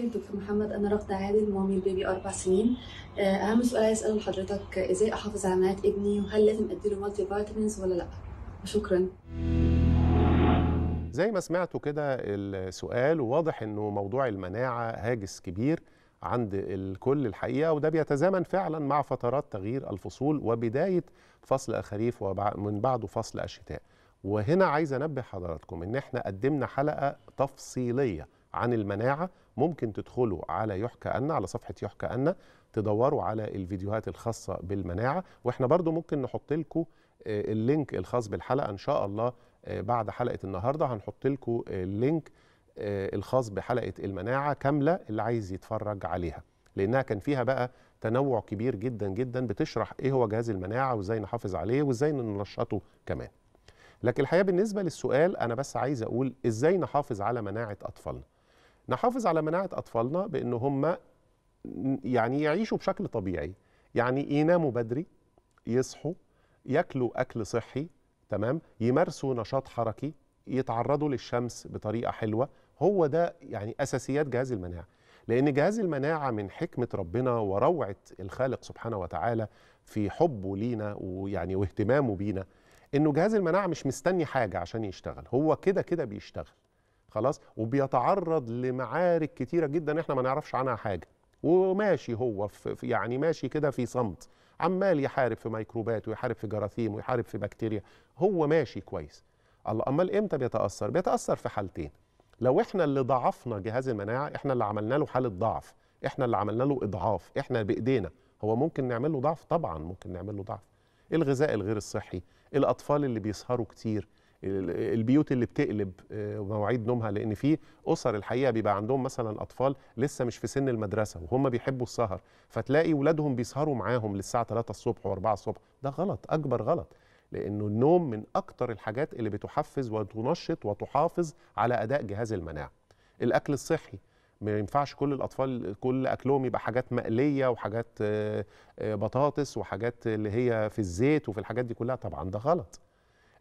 شكرا دكتور محمد انا رغده عادل مامي البيبي اربع سنين آه، اهم سؤال عايز اساله لحضرتك ازاي احافظ على مناعه ابني وهل لازم اديله مالتي فيتامينز ولا لا وشكرا زي ما سمعتوا كده السؤال واضح انه موضوع المناعه هاجس كبير عند الكل الحقيقه وده بيتزامن فعلا مع فترات تغيير الفصول وبدايه فصل الخريف ومن بعده فصل الشتاء وهنا عايز انبه حضراتكم ان احنا قدمنا حلقه تفصيليه عن المناعه ممكن تدخلوا على يحكى أن على صفحة يحكى أن تدوروا على الفيديوهات الخاصة بالمناعة وإحنا برضو ممكن نحط لكم آه، اللينك الخاص بالحلقة إن شاء الله آه، بعد حلقة النهاردة هنحط لكم آه، اللينك الخاص بحلقة المناعة كاملة اللي عايز يتفرج عليها لأنها كان فيها بقى تنوع كبير جدا جدا بتشرح إيه هو جهاز المناعة وإزاي نحافظ عليه وإزاي ننشطه كمان لكن الحقيقة بالنسبة للسؤال أنا بس عايز أقول إزاي نحافظ على مناعة أطفالنا نحافظ على مناعه اطفالنا بان هم يعني يعيشوا بشكل طبيعي يعني يناموا بدري يصحوا ياكلوا اكل صحي تمام يمارسوا نشاط حركي يتعرضوا للشمس بطريقه حلوه هو ده يعني اساسيات جهاز المناعه لان جهاز المناعه من حكمه ربنا وروعه الخالق سبحانه وتعالى في حبه لينا ويعني واهتمامه بينا انه جهاز المناعه مش مستني حاجه عشان يشتغل هو كده كده بيشتغل خلاص وبيتعرض لمعارك كتيره جدا احنا ما نعرفش عنها حاجه وماشي هو في يعني ماشي كده في صمت عمال يحارب في ميكروبات ويحارب في جراثيم ويحارب في بكتيريا هو ماشي كويس الله امال امتى بيتاثر بيتاثر في حالتين لو احنا اللي ضعفنا جهاز المناعه احنا اللي عملنا له حاله ضعف احنا اللي عملنا له اضعاف احنا بايدينا هو ممكن نعمل له ضعف طبعا ممكن نعمل له ضعف الغذاء الغير الصحي الاطفال اللي بيسهروا كتير البيوت اللي بتقلب آه، مواعيد نومها لان في اسر الحقيقه بيبقى عندهم مثلا اطفال لسه مش في سن المدرسه وهم بيحبوا السهر فتلاقي ولادهم بيسهروا معاهم للساعه 3 الصبح و4 الصبح ده غلط اكبر غلط لانه النوم من اكتر الحاجات اللي بتحفز وتنشط وتحافظ على اداء جهاز المناعه الاكل الصحي ما ينفعش كل الاطفال كل اكلهم يبقى حاجات مقليه وحاجات آه، آه، بطاطس وحاجات اللي هي في الزيت وفي الحاجات دي كلها طبعا ده غلط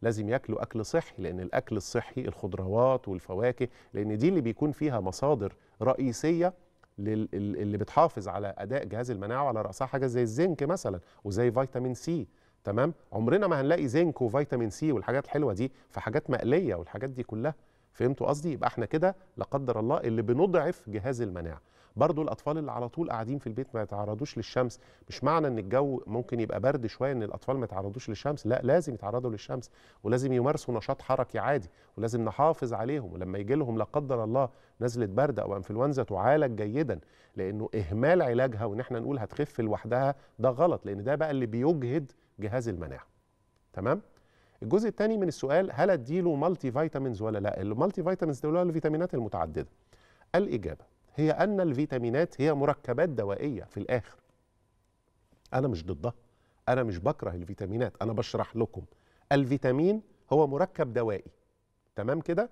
لازم ياكلوا اكل صحي لان الاكل الصحي الخضروات والفواكه لان دي اللي بيكون فيها مصادر رئيسيه اللي بتحافظ على اداء جهاز المناعه وعلى راسها حاجه زي الزنك مثلا وزي فيتامين سي تمام عمرنا ما هنلاقي زنك وفيتامين سي والحاجات الحلوه دي في حاجات مقليه والحاجات دي كلها فهمتوا قصدي يبقى احنا كده لا قدر الله اللي بنضعف جهاز المناعه برضو الاطفال اللي على طول قاعدين في البيت ما يتعرضوش للشمس مش معنى ان الجو ممكن يبقى برد شويه ان الاطفال ما يتعرضوش للشمس لا لازم يتعرضوا للشمس ولازم يمارسوا نشاط حركي عادي ولازم نحافظ عليهم ولما يجي لهم لا قدر الله نزله برد او انفلونزا تعالج جيدا لانه اهمال علاجها وان احنا نقول هتخف لوحدها ده غلط لان ده بقى اللي بيجهد جهاز المناعه تمام الجزء الثاني من السؤال هل اديله مالتي فيتامينز ولا لا المالتي فيتامينز دول الفيتامينات المتعدده الاجابه هي أن الفيتامينات هي مركبات دوائية في الآخر أنا مش ضدها أنا مش بكره الفيتامينات أنا بشرح لكم الفيتامين هو مركب دوائي تمام كده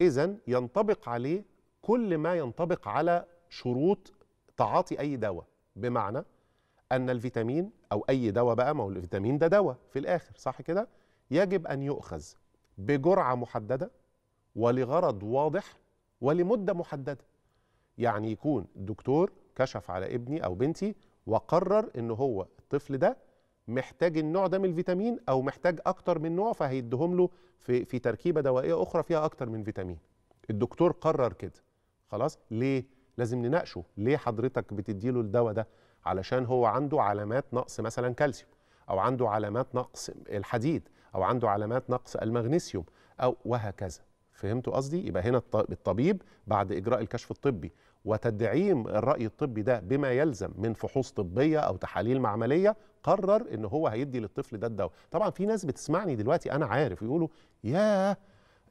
إذا ينطبق عليه كل ما ينطبق على شروط تعاطي أي دواء بمعنى أن الفيتامين أو أي دواء بقى ما هو الفيتامين ده دواء في الآخر صح كده يجب أن يؤخذ بجرعة محددة ولغرض واضح ولمدة محددة يعني يكون الدكتور كشف على ابني أو بنتي وقرر إن هو الطفل ده محتاج النوع ده من الفيتامين أو محتاج أكتر من نوع فهيديهم له في, في تركيبة دوائية أخرى فيها أكتر من فيتامين الدكتور قرر كده خلاص ليه لازم نناقشه ليه حضرتك بتدي له الدواء ده علشان هو عنده علامات نقص مثلا كالسيوم او عنده علامات نقص الحديد او عنده علامات نقص المغنيسيوم او وهكذا فهمتوا قصدي يبقى هنا الطبيب بعد اجراء الكشف الطبي وتدعيم الراي الطبي ده بما يلزم من فحوص طبيه او تحاليل معمليه قرر ان هو هيدي للطفل ده الدواء طبعا في ناس بتسمعني دلوقتي انا عارف يقولوا يا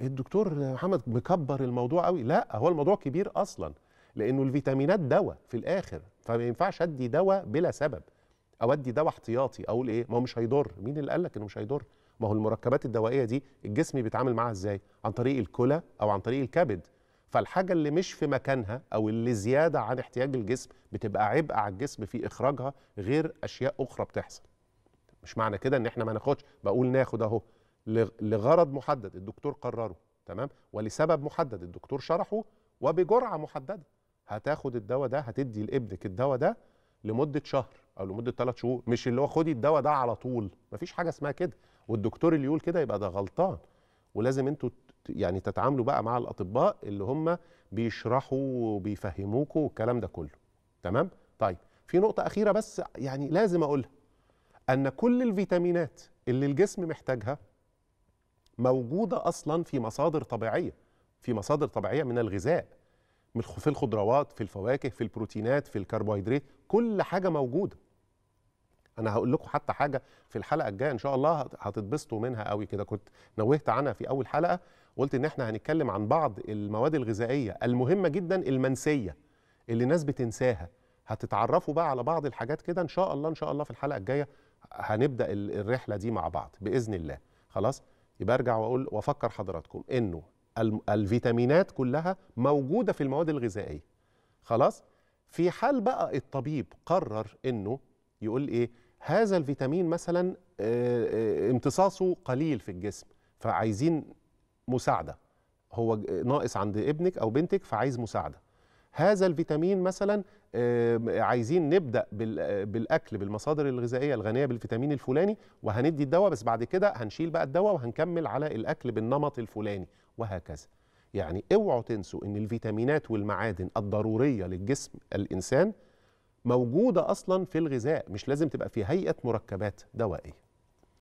الدكتور محمد مكبر الموضوع قوي لا هو الموضوع كبير اصلا لانه الفيتامينات دواء في الاخر فما ينفعش ادي دواء بلا سبب او ادي دواء احتياطي اقول ايه ما هو مش هيضر مين اللي قال لك انه مش هيضر ما هو المركبات الدوائيه دي الجسم بيتعامل معاها ازاي عن طريق الكلى او عن طريق الكبد فالحاجه اللي مش في مكانها او اللي زياده عن احتياج الجسم بتبقى عبء على الجسم في اخراجها غير اشياء اخرى بتحصل مش معنى كده ان احنا ما ناخدش بقول ناخد اهو لغرض محدد الدكتور قرره تمام ولسبب محدد الدكتور شرحه وبجرعه محدده هتاخد الدواء ده هتدي لابنك الدواء ده لمده شهر او لمده ثلاث شهور مش اللي هو خدي الدواء ده على طول مفيش حاجه اسمها كده والدكتور اللي يقول كده يبقى ده غلطان ولازم انتوا يعني تتعاملوا بقى مع الاطباء اللي هم بيشرحوا وبيفهموكوا والكلام ده كله تمام طيب في نقطه اخيره بس يعني لازم اقولها ان كل الفيتامينات اللي الجسم محتاجها موجوده اصلا في مصادر طبيعيه في مصادر طبيعيه من الغذاء في الخضروات في الفواكه في البروتينات في الكربوهيدرات كل حاجه موجوده انا هقول لكم حتى حاجه في الحلقه الجايه ان شاء الله هتتبسطوا منها قوي كده كنت نوهت عنها في اول حلقه قلت ان احنا هنتكلم عن بعض المواد الغذائيه المهمه جدا المنسيه اللي الناس بتنساها هتتعرفوا بقى على بعض الحاجات كده ان شاء الله ان شاء الله في الحلقه الجايه هنبدا الرحله دي مع بعض باذن الله خلاص يبقى ارجع واقول وافكر حضراتكم انه الفيتامينات كلها موجوده في المواد الغذائيه خلاص في حال بقى الطبيب قرر انه يقول ايه هذا الفيتامين مثلا آه، آه، امتصاصه قليل في الجسم فعايزين مساعده هو ناقص عند ابنك او بنتك فعايز مساعده هذا الفيتامين مثلا آه، عايزين نبدا بالاكل بالمصادر الغذائيه الغنيه بالفيتامين الفلاني وهندي الدواء بس بعد كده هنشيل بقى الدواء وهنكمل على الاكل بالنمط الفلاني وهكذا يعني اوعوا تنسوا ان الفيتامينات والمعادن الضروريه للجسم الانسان موجوده اصلا في الغذاء مش لازم تبقى في هيئه مركبات دوائيه